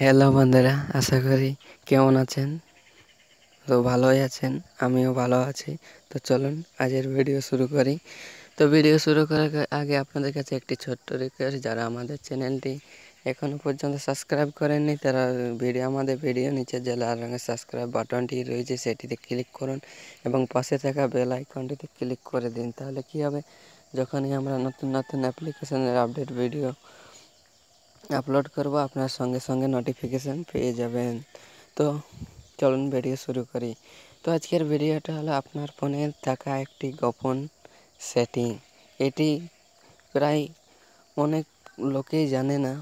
hello বন্ধুরা আশা করি কেমন আছেন তো ভালোই আছেন আমিও ভালো আছি তো চলুন আজের ভিডিও শুরু করি তো ভিডিও শুরু করার আগে আপনাদের কাছে একটি ছোট্ট রিকোয়েস্ট যারা আমাদের চ্যানেলটি এখনও পর্যন্ত সাবস্ক্রাইব করেননি তারা ভিডিও আমাদের ভিডিও নিচে যে লাল রঙের সাবস্ক্রাইব বাটনটি রয়েছে সেটিতে ক্লিক করুন এবং পাশে থাকা বেল আইকনটিতে ক্লিক করে দিন তাহলে কি হবে যখনই আমরা নতুন নতুন অ্যাপ্লিকেশনের আপডেট ভিডিও আপলোড করব আপনার সঙ্গে সঙ্গে নোটিফিকেশান পেয়ে যাবেন তো চলুন ভিডিও শুরু করি তো আজকের ভিডিওটা হলো আপনার ফোনে থাকা একটি গোপন সেটিং এটি প্রায় অনেক লোকেই জানে না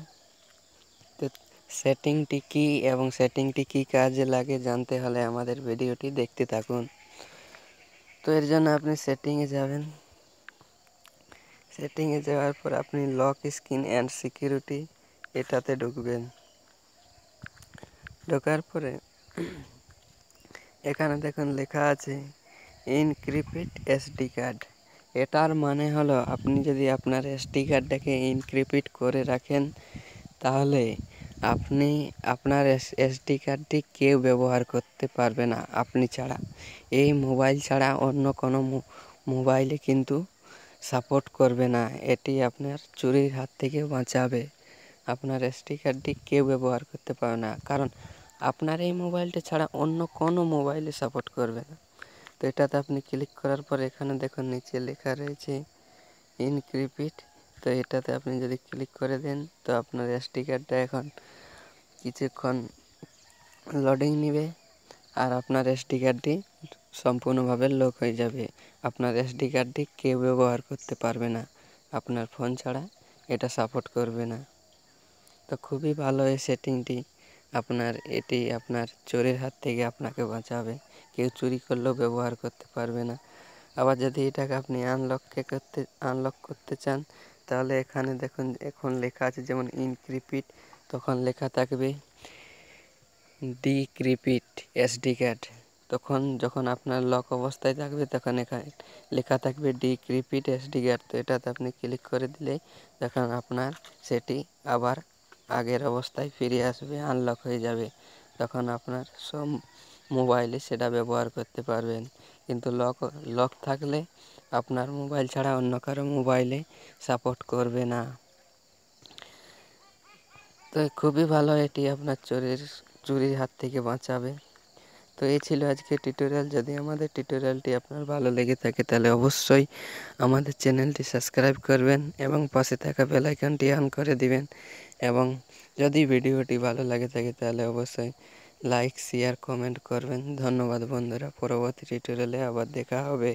তো সেটিংটি কী এবং সেটিংটি কী কাজে লাগে জানতে হলে আমাদের ভিডিওটি দেখতে থাকুন তো এর জন্য আপনি সেটিংয়ে যাবেন সেটিংয়ে যাওয়ার পর আপনি লক স্ক্রিন অ্যান্ড সিকিউরিটি এটাতে ঢুকবেন ঢোকার পরে এখানে দেখুন লেখা আছে ইনক্রিপ্ট এসডি কার্ড এটার মানে হলো আপনি যদি আপনার এসডি কার্ডটাকে ইনক্রিপিট করে রাখেন তাহলে আপনি আপনার এসডি কার্ডটি কেউ ব্যবহার করতে পারবে না আপনি ছাড়া এই মোবাইল ছাড়া অন্য কোনো মোবাইলে কিন্তু সাপোর্ট করবে না এটি আপনার চুরির হাত থেকে বাঁচাবে আপনার স্টিকারটি কেউ ব্যবহার করতে পারে না কারণ আপনার এই মোবাইলটি ছাড়া অন্য কোনো মোবাইলে সাপোর্ট করবে না তো এটাতে আপনি ক্লিক করার পর এখানে দেখুন নিচে লেখা রয়েছে ইনক্রিপিট তো এটাতে আপনি যদি ক্লিক করে দেন তো আপনার স্টিকারটা এখন কিছুক্ষণ লোডিং নেবে আর আপনার এসডি কার্ডটি সম্পূর্ণভাবে লক হয়ে যাবে আপনার এসডি কার্ডটি কেউ ব্যবহার করতে পারবে না আপনার ফোন ছাড়া এটা সাপোর্ট করবে না তো খুবই ভালো এই সেটিংটি আপনার এটি আপনার চোরের হাত থেকে আপনাকে বাঁচাবে কেউ চুরি করলেও ব্যবহার করতে পারবে না আবার যদি এটাকে আপনি আনলককে করতে আনলক করতে চান তাহলে এখানে দেখুন এখন লেখা আছে যেমন ইনক্রিপিট তখন লেখা থাকবে ডিক্রিপিট এসডি কার্ড তখন যখন আপনার লক অবস্থায় থাকবে তখন এখানে লেখা থাকবে ডিক্রিপিট এসডি কার্ড তো এটাতে আপনি ক্লিক করে দিলে তখন আপনার সেটি আবার আগের অবস্থায় ফিরে আসবে আনলক হয়ে যাবে তখন আপনার সব মোবাইলে সেটা ব্যবহার করতে পারবেন কিন্তু লক লক থাকলে আপনার মোবাইল ছাড়া অন্য কারো মোবাইলে সাপোর্ট করবে না তো খুবই ভালো এটি আপনার চোরের চুরির হাত থেকে বাঁচাবে তো এই ছিল আজকে টিউটোরিয়াল যদি আমাদের টিউটোরিয়ালটি আপনার ভালো লেগে থাকে তাহলে অবশ্যই আমাদের চ্যানেলটি সাবস্ক্রাইব করবেন এবং পাশে থাকা বেলাইকনটি অন করে দিবেন এবং যদি ভিডিওটি ভালো লাগে থাকে তাহলে অবশ্যই লাইক শেয়ার কমেন্ট করবেন ধন্যবাদ বন্ধুরা পরবর্তী টিউটোরিয়ালে আবার দেখা হবে